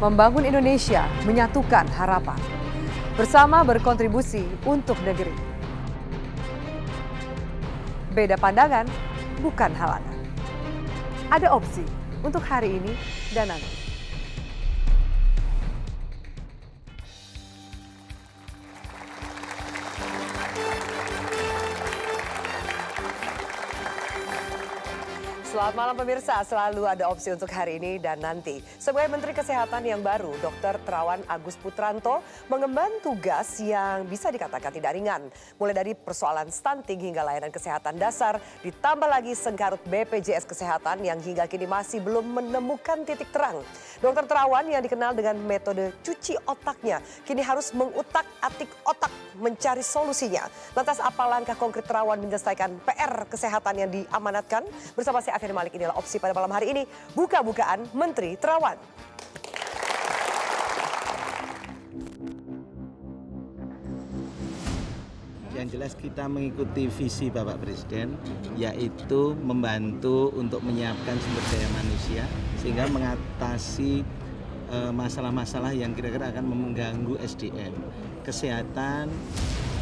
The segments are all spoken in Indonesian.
membangun Indonesia, menyatukan harapan. Bersama berkontribusi untuk negeri. Beda pandangan bukan halangan. Ada opsi untuk hari ini dan nanti. Selamat malam pemirsa, selalu ada opsi untuk hari ini dan nanti. Sebagai Menteri Kesehatan yang baru, Dr. Terawan Agus Putranto mengemban tugas yang bisa dikatakan tidak ringan. Mulai dari persoalan stunting hingga layanan kesehatan dasar, ditambah lagi sengkarut BPJS Kesehatan yang hingga kini masih belum menemukan titik terang. Dr. Terawan yang dikenal dengan metode cuci otaknya, kini harus mengutak-atik otak mencari solusinya. Lantas apa langkah konkret Terawan menyelesaikan PR kesehatan yang diamanatkan? Bersama saya Afir Zainuddin Malik inilah opsi pada malam hari ini. Buka-bukaan Menteri Terawan. Yang jelas kita mengikuti visi Bapak Presiden yaitu membantu untuk menyiapkan sumber daya manusia sehingga mengatasi e, masalah-masalah yang kira-kira akan mengganggu SDM. Kesehatan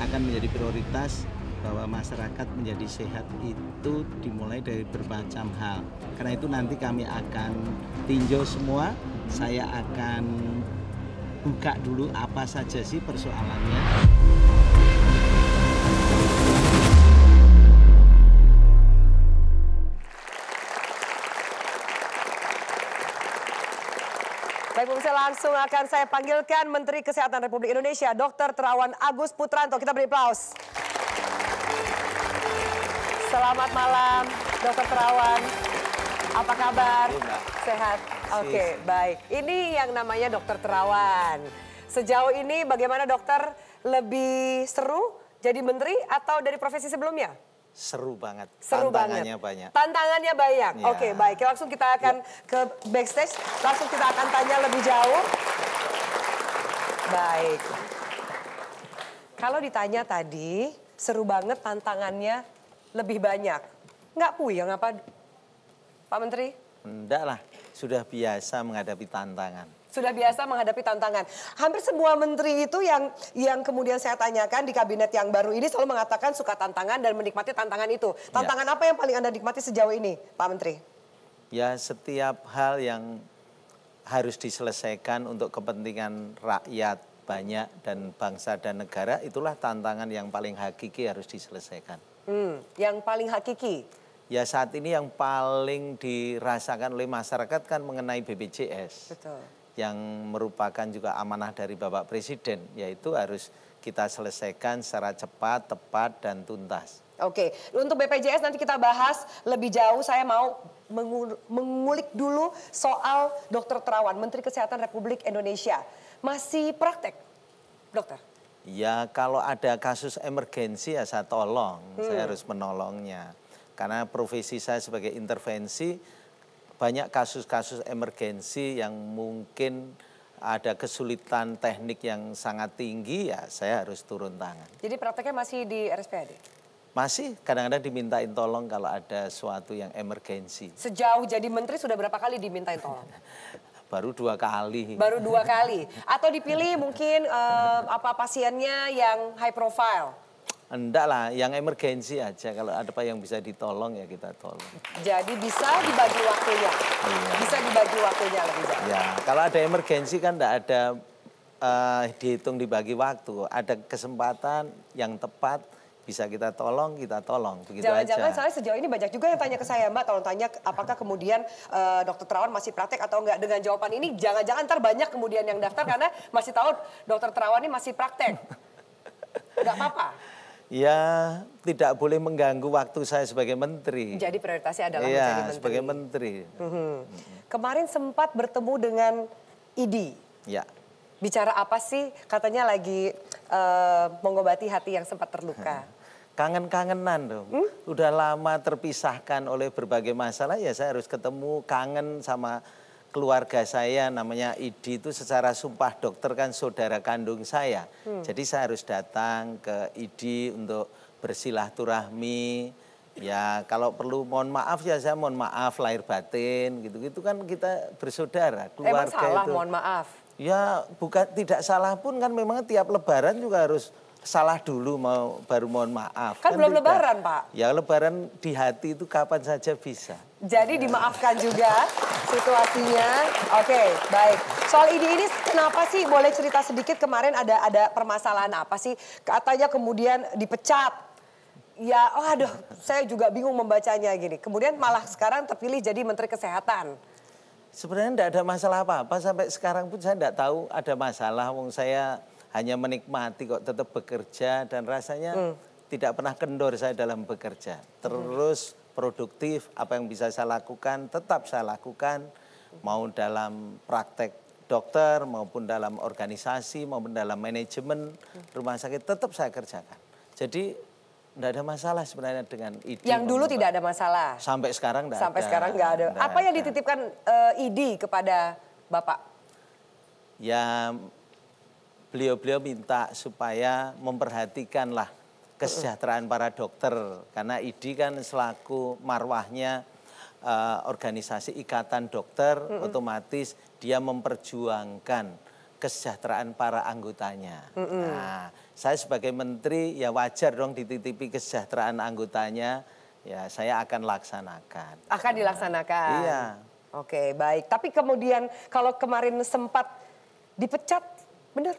akan menjadi prioritas bahwa masyarakat menjadi sehat itu dimulai dari bermacam hal. Karena itu nanti kami akan tinjau semua, saya akan buka dulu apa saja sih persoalannya. Saya langsung akan saya panggilkan Menteri Kesehatan Republik Indonesia Dr. Terawan Agus Putranto. Kita beri aplaus. Selamat malam, Dokter Terawan. Apa kabar? Sehat. Oke, okay, baik. Ini yang namanya Dokter Terawan. Sejauh ini bagaimana dokter lebih seru jadi menteri atau dari profesi sebelumnya? Seru banget. Seru Tantangannya banget. banyak. Tantangannya banyak. Ya. Oke, baik. Ya, langsung kita akan ya. ke backstage. Langsung kita akan tanya lebih jauh. Baik. Kalau ditanya tadi, seru banget tantangannya lebih banyak. Nggak puyeng apa Pak Menteri? Enggak lah, sudah biasa menghadapi tantangan. Sudah biasa menghadapi tantangan. Hampir semua menteri itu yang yang kemudian saya tanyakan di kabinet yang baru ini selalu mengatakan suka tantangan dan menikmati tantangan itu. Ya. Tantangan ya. apa yang paling Anda nikmati sejauh ini, Pak Menteri? Ya, setiap hal yang harus diselesaikan untuk kepentingan rakyat banyak dan bangsa dan negara itulah tantangan yang paling hakiki harus diselesaikan. Hmm, yang paling hakiki? Ya saat ini yang paling dirasakan oleh masyarakat kan mengenai BPJS. Betul. Yang merupakan juga amanah dari Bapak Presiden, yaitu harus kita selesaikan secara cepat, tepat, dan tuntas. Oke, untuk BPJS nanti kita bahas lebih jauh. Saya mau mengulik dulu soal Dr. Terawan, Menteri Kesehatan Republik Indonesia. Masih praktek, dokter? Ya kalau ada kasus emergensi ya saya tolong, hmm. saya harus menolongnya. Karena profesi saya sebagai intervensi banyak kasus-kasus emergensi yang mungkin ada kesulitan teknik yang sangat tinggi ya saya harus turun tangan. Jadi prakteknya masih di RSPAD? Masih, kadang-kadang dimintain tolong kalau ada suatu yang emergensi. Sejauh jadi menteri sudah berapa kali dimintain tolong? baru dua kali. Baru dua kali. Atau dipilih mungkin uh, apa pasiennya yang high profile. Enggak lah, yang emergensi aja. Kalau ada apa yang bisa ditolong ya kita tolong. Jadi bisa dibagi waktunya. Iya. Bisa dibagi waktunya lebih banyak. Ya, kalau ada emergensi kan enggak ada uh, dihitung dibagi waktu. Ada kesempatan yang tepat bisa kita tolong kita tolong begitu jangan, aja. Jangan soalnya sejauh ini banyak juga yang tanya ke saya Mbak tolong tanya apakah kemudian uh, dokter Terawan masih praktek atau enggak dengan jawaban ini jangan-jangan ntar banyak kemudian yang daftar karena masih tahu dokter Terawan ini masih praktek. Enggak apa-apa. Ya tidak boleh mengganggu waktu saya sebagai menteri. Jadi prioritasnya adalah ya, menjadi menteri. sebagai menteri. -hmm. Kemarin sempat bertemu dengan IDI. Ya. Bicara apa sih? Katanya lagi uh, mengobati hati yang sempat terluka kangen-kangenan dong. Hmm? Udah lama terpisahkan oleh berbagai masalah ya saya harus ketemu kangen sama keluarga saya namanya Idi itu secara sumpah dokter kan saudara kandung saya. Hmm. Jadi saya harus datang ke Idi untuk bersilaturahmi. Ya kalau perlu mohon maaf ya saya mohon maaf lahir batin gitu-gitu kan kita bersaudara keluarga Emang salah, itu. mohon maaf. Ya bukan tidak salah pun kan memang tiap lebaran juga harus salah dulu mau baru mohon maaf. Kan, kan belum lebaran, Pak. Ya lebaran di hati itu kapan saja bisa. Jadi ya. dimaafkan juga situasinya. Oke, okay, baik. Soal ini ini kenapa sih boleh cerita sedikit kemarin ada ada permasalahan apa sih? Katanya kemudian dipecat. Ya, oh aduh, saya juga bingung membacanya gini. Kemudian malah sekarang terpilih jadi Menteri Kesehatan. Sebenarnya tidak ada masalah apa-apa sampai sekarang pun saya tidak tahu ada masalah. Wong saya hanya menikmati kok tetap bekerja dan rasanya hmm. tidak pernah kendor saya dalam bekerja. Terus produktif, apa yang bisa saya lakukan tetap saya lakukan mau dalam praktek dokter maupun dalam organisasi maupun dalam manajemen rumah sakit tetap saya kerjakan. Jadi tidak ada masalah sebenarnya dengan ID. Yang dulu tidak ada masalah. Sampai sekarang tidak ada. Sampai sekarang tidak ada. Apa yang dititipkan uh, eh, ID kepada Bapak? Ya beliau-beliau minta supaya memperhatikanlah kesejahteraan para dokter karena IDI kan selaku marwahnya uh, organisasi ikatan dokter mm -hmm. otomatis dia memperjuangkan kesejahteraan para anggotanya. Mm -hmm. Nah, saya sebagai menteri ya wajar dong dititipi kesejahteraan anggotanya ya saya akan laksanakan. Akan dilaksanakan. Nah, iya. Oke, baik. Tapi kemudian kalau kemarin sempat dipecat, benar?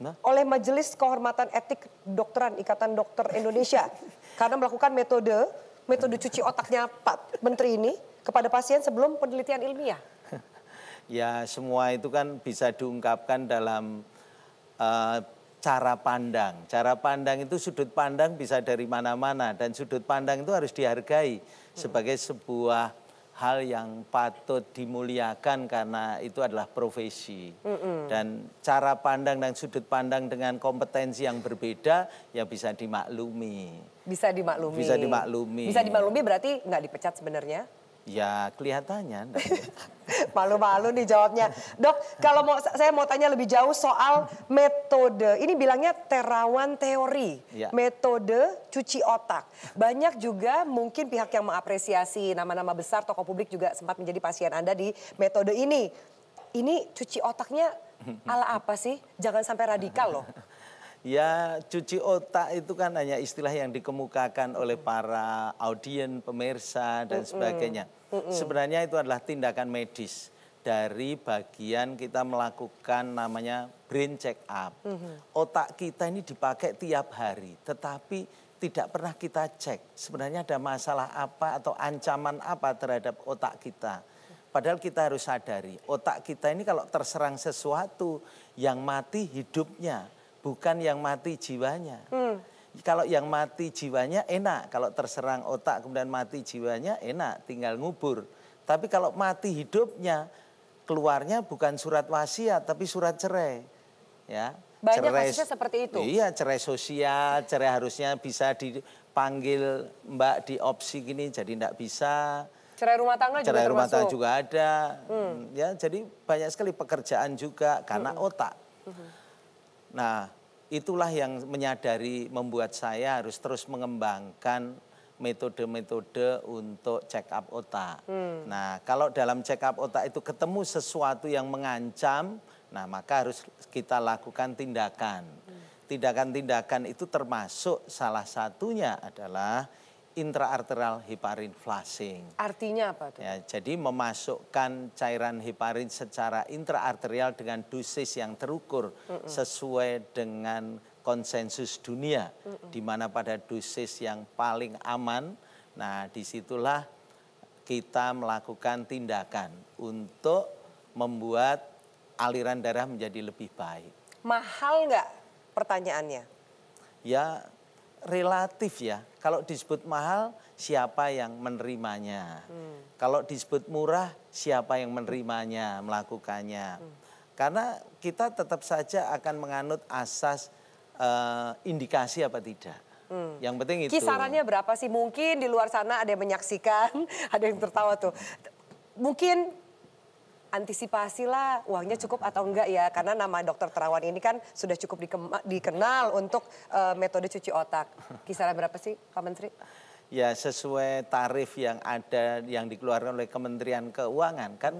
nah. oleh Majelis Kehormatan Etik Dokteran Ikatan Dokter Indonesia karena melakukan metode metode cuci otaknya Pak Menteri ini kepada pasien sebelum penelitian ilmiah. Ya semua itu kan bisa diungkapkan dalam uh, cara pandang. Cara pandang itu sudut pandang bisa dari mana-mana dan sudut pandang itu harus dihargai hmm. sebagai sebuah hal yang patut dimuliakan karena itu adalah profesi mm -hmm. dan cara pandang dan sudut pandang dengan kompetensi yang berbeda ya bisa dimaklumi bisa dimaklumi bisa dimaklumi bisa dimaklumi berarti nggak dipecat sebenarnya Ya kelihatannya. Malu-malu nih jawabnya. Dok, kalau mau saya mau tanya lebih jauh soal metode. Ini bilangnya terawan teori. Ya. Metode cuci otak. Banyak juga mungkin pihak yang mengapresiasi nama-nama besar tokoh publik juga sempat menjadi pasien Anda di metode ini. Ini cuci otaknya ala apa sih? Jangan sampai radikal loh. Ya cuci otak itu kan hanya istilah yang dikemukakan oleh para audien, pemirsa dan sebagainya. Sebenarnya itu adalah tindakan medis dari bagian kita melakukan namanya brain check up. Mm-hmm. Otak kita ini dipakai tiap hari, tetapi tidak pernah kita cek sebenarnya ada masalah apa atau ancaman apa terhadap otak kita. Padahal kita harus sadari, otak kita ini kalau terserang sesuatu yang mati hidupnya bukan yang mati jiwanya. Hmm. Kalau yang mati jiwanya enak, kalau terserang otak kemudian mati jiwanya enak, tinggal ngubur. Tapi kalau mati hidupnya, keluarnya bukan surat wasiat tapi surat cerai. Ya. Banyak cerai, kasusnya seperti itu. Iya, cerai sosial, cerai harusnya bisa dipanggil Mbak di opsi gini jadi enggak bisa. Cerai rumah tangga cerai juga Cerai rumah tangga juga ada. Hmm. Ya, jadi banyak sekali pekerjaan juga karena hmm. otak. Hmm. Nah, itulah yang menyadari membuat saya harus terus mengembangkan metode-metode untuk check up otak. Hmm. Nah, kalau dalam check up otak itu ketemu sesuatu yang mengancam, nah maka harus kita lakukan tindakan. Hmm. Tindakan-tindakan itu termasuk salah satunya adalah intraarterial heparin flushing. Artinya apa tuh? Ya, jadi memasukkan cairan heparin secara intraarterial dengan dosis yang terukur mm -mm. sesuai dengan konsensus dunia mm -mm. di mana pada dosis yang paling aman. Nah, disitulah kita melakukan tindakan untuk membuat aliran darah menjadi lebih baik. Mahal nggak pertanyaannya? Ya relatif ya. Kalau disebut mahal, siapa yang menerimanya? Hmm. Kalau disebut murah, siapa yang menerimanya, melakukannya? Hmm. Karena kita tetap saja akan menganut asas uh, indikasi apa tidak. Hmm. Yang penting itu. Kisarannya berapa sih? Mungkin di luar sana ada yang menyaksikan, ada yang tertawa tuh. Mungkin antisipasi lah uangnya cukup atau enggak ya karena nama dokter Terawan ini kan sudah cukup dikenal untuk uh, metode cuci otak. Kisaran berapa sih Pak Menteri? Ya sesuai tarif yang ada yang dikeluarkan oleh Kementerian Keuangan kan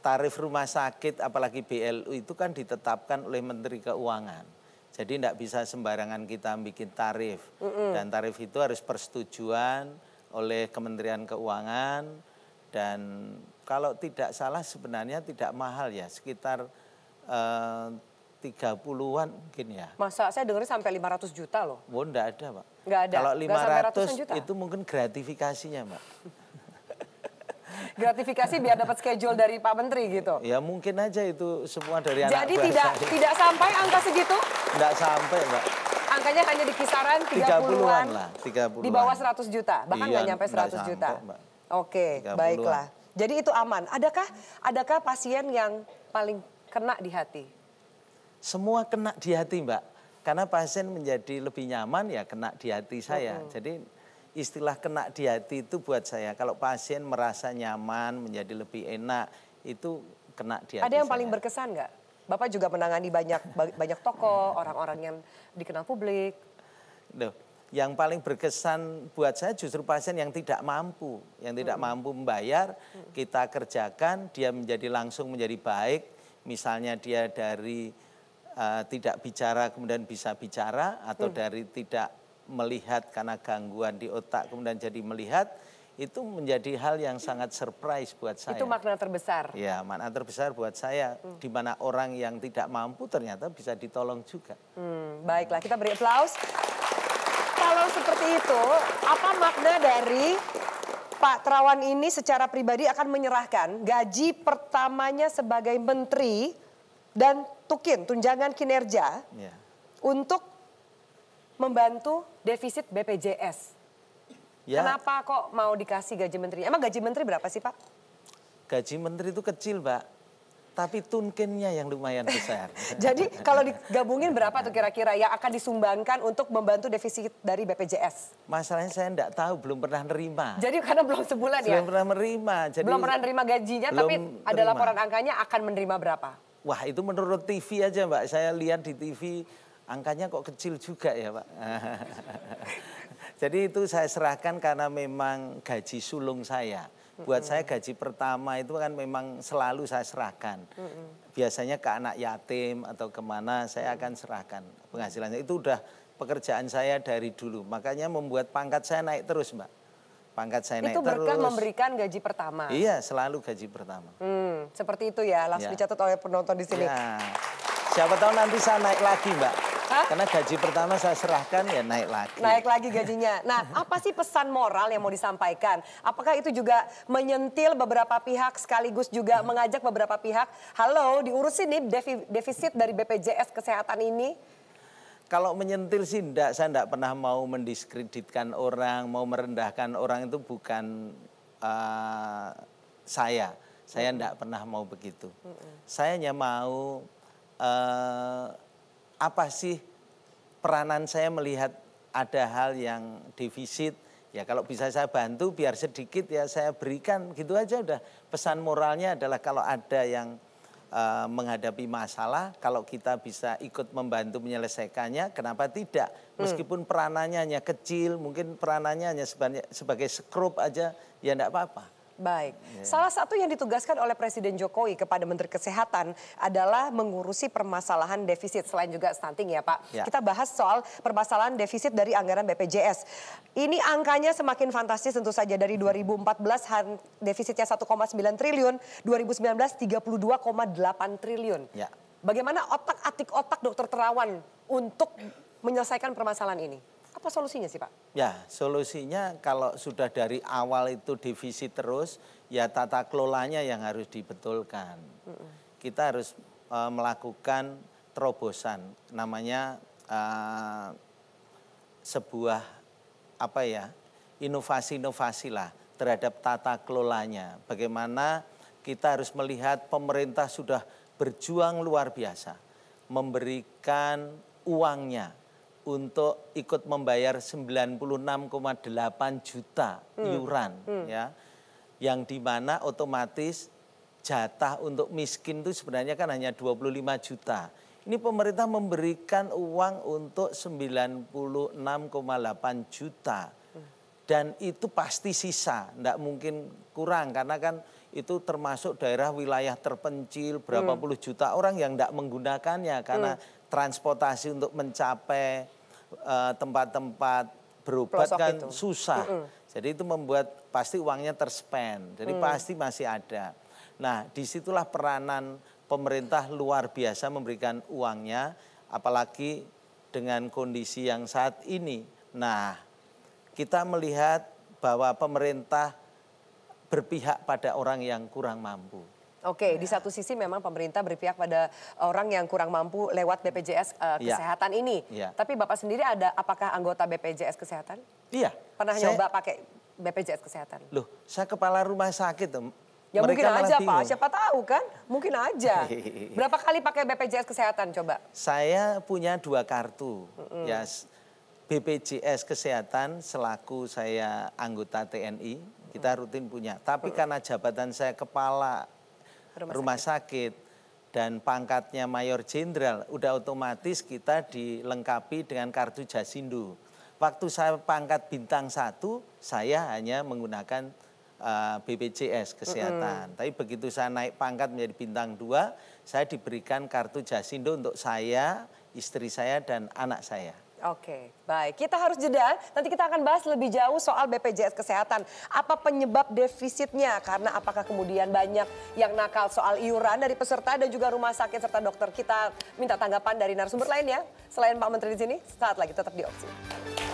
tarif rumah sakit apalagi BLU itu kan ditetapkan oleh Menteri Keuangan. Jadi tidak bisa sembarangan kita bikin tarif mm -hmm. dan tarif itu harus persetujuan oleh Kementerian Keuangan dan kalau tidak salah sebenarnya tidak mahal ya, sekitar eh, 30-an mungkin ya. Masa saya dengar sampai 500 juta loh. Oh enggak ada Pak. Enggak ada. Kalau 500 juta. itu mungkin gratifikasinya Pak. gratifikasi biar dapat schedule dari Pak Menteri gitu. Ya mungkin aja itu semua dari Jadi anak Jadi tidak saya. tidak sampai angka segitu? Enggak sampai Pak. Angkanya hanya di kisaran 30-an. 30 lah, 30 -an. Di bawah 100 juta, bahkan enggak iya, nyampe 100 sampai, juta. Mbak. Oke, 30 baiklah. Jadi itu aman. Adakah adakah pasien yang paling kena di hati? Semua kena di hati, Mbak. Karena pasien menjadi lebih nyaman ya kena di hati saya. Hmm. Jadi istilah kena di hati itu buat saya kalau pasien merasa nyaman, menjadi lebih enak, itu kena di hati. Ada yang saya. paling berkesan nggak? Bapak juga menangani banyak banyak tokoh, orang-orang yang dikenal publik. Duh, yang paling berkesan buat saya justru pasien yang tidak mampu, yang tidak hmm. mampu membayar, hmm. kita kerjakan, dia menjadi langsung menjadi baik. Misalnya dia dari uh, tidak bicara kemudian bisa bicara atau hmm. dari tidak melihat karena gangguan di otak kemudian jadi melihat itu menjadi hal yang sangat surprise buat saya. Itu makna terbesar. Ya, makna terbesar buat saya hmm. di mana orang yang tidak mampu ternyata bisa ditolong juga. Hmm, baiklah, kita beri aplaus kalau seperti itu, apa makna dari Pak Terawan ini secara pribadi akan menyerahkan gaji pertamanya sebagai menteri dan tukin tunjangan kinerja ya. untuk membantu defisit BPJS. Ya. Kenapa kok mau dikasih gaji menteri? Emang gaji menteri berapa sih Pak? Gaji menteri itu kecil Pak tapi tunkinnya yang lumayan besar. Jadi kalau digabungin berapa tuh kira-kira yang akan disumbangkan untuk membantu defisit dari BPJS? Masalahnya saya enggak tahu, belum pernah nerima. Jadi karena belum sebulan belum ya? Belum pernah menerima. Jadi belum pernah nerima gajinya, tapi terima. ada laporan angkanya akan menerima berapa? Wah itu menurut TV aja Mbak, saya lihat di TV angkanya kok kecil juga ya Pak. Jadi itu saya serahkan karena memang gaji sulung saya. Buat saya gaji pertama itu kan memang selalu saya serahkan. Biasanya ke anak yatim atau kemana saya akan serahkan penghasilannya. Itu udah pekerjaan saya dari dulu. Makanya membuat pangkat saya naik terus mbak pangkat saya naik itu berkah memberikan gaji pertama. Iya, selalu gaji pertama. Hmm, seperti itu ya, langsung ya. dicatat oleh penonton di sini. Ya. Siapa tahu nanti saya naik lagi, Mbak. Karena gaji pertama saya serahkan ya naik lagi. Naik lagi gajinya. Nah, apa sih pesan moral yang mau disampaikan? Apakah itu juga menyentil beberapa pihak sekaligus juga mengajak beberapa pihak, halo diurusin nih defisit dari BPJS kesehatan ini? Kalau menyentil sih enggak, saya enggak pernah mau mendiskreditkan orang, mau merendahkan orang itu bukan uh, saya. Saya enggak pernah mau begitu. Saya hanya mau uh, apa sih peranan saya melihat ada hal yang defisit. Ya kalau bisa saya bantu biar sedikit ya saya berikan gitu aja udah. Pesan moralnya adalah kalau ada yang uh, menghadapi masalah, kalau kita bisa ikut membantu menyelesaikannya, kenapa tidak? Hmm. Meskipun peranannya hanya kecil, mungkin peranannya hanya sebagai, sebagai sekrup aja, ya enggak apa-apa. Baik. Ya. Salah satu yang ditugaskan oleh Presiden Jokowi kepada Menteri Kesehatan adalah mengurusi permasalahan defisit selain juga stunting ya Pak. Ya. Kita bahas soal permasalahan defisit dari anggaran BPJS. Ini angkanya semakin fantastis tentu saja dari 2014 defisitnya 1,9 triliun, 2019 32,8 triliun. Ya. Bagaimana otak-atik otak dokter Terawan untuk menyelesaikan permasalahan ini? Apa solusinya sih Pak? Ya solusinya kalau sudah dari awal itu divisi terus ya tata kelolanya yang harus dibetulkan. Mm -mm. Kita harus e, melakukan terobosan namanya e, sebuah apa ya inovasi-inovasi lah terhadap tata kelolanya. Bagaimana kita harus melihat pemerintah sudah berjuang luar biasa memberikan uangnya untuk ikut membayar 96,8 juta iuran hmm. hmm. ya yang dimana otomatis jatah untuk miskin itu sebenarnya kan hanya 25 juta. Ini pemerintah memberikan uang untuk 96,8 juta. Hmm. Dan itu pasti sisa, tidak mungkin kurang karena kan itu termasuk daerah wilayah terpencil berapa hmm. puluh juta orang yang tidak menggunakannya karena hmm. transportasi untuk mencapai eh, tempat-tempat uh, berobat Pelosok kan itu. susah. Hmm. Jadi itu membuat pasti uangnya terspend. Jadi hmm. pasti masih ada. Nah, disitulah peranan pemerintah luar biasa memberikan uangnya, apalagi dengan kondisi yang saat ini. Nah, kita melihat bahwa pemerintah berpihak pada orang yang kurang mampu. Oke, ya. di satu sisi memang pemerintah berpihak pada orang yang kurang mampu lewat BPJS uh, eh, iya. kesehatan ya. ini. Ya. Tapi Bapak sendiri ada apakah anggota BPJS kesehatan? Iya. Pernah saya... nyoba pakai BPJS kesehatan? Loh, saya kepala rumah sakit. Ya mungkin aja bingung. Pak, siapa tahu kan? Mungkin aja. Berapa kali pakai BPJS kesehatan coba? Saya punya dua kartu. Mm -hmm. Ya, BPJS kesehatan selaku saya anggota TNI kita hmm. rutin punya. Tapi hmm. karena jabatan saya kepala rumah, rumah sakit. sakit dan pangkatnya mayor jenderal, udah otomatis kita dilengkapi dengan kartu jasindo. Waktu saya pangkat bintang satu, saya hanya menggunakan uh, eh, BPJS kesehatan. Mm -hmm. Tapi begitu saya naik pangkat menjadi bintang dua, saya diberikan kartu jasindo untuk saya, istri saya dan anak saya. Oke, baik. Kita harus jeda. Nanti kita akan bahas lebih jauh soal BPJS Kesehatan. Apa penyebab defisitnya? Karena apakah kemudian banyak yang nakal soal iuran dari peserta dan juga rumah sakit serta dokter. Kita minta tanggapan dari narasumber lain ya. Selain Pak Menteri di sini, saat lagi tetap di Opsi.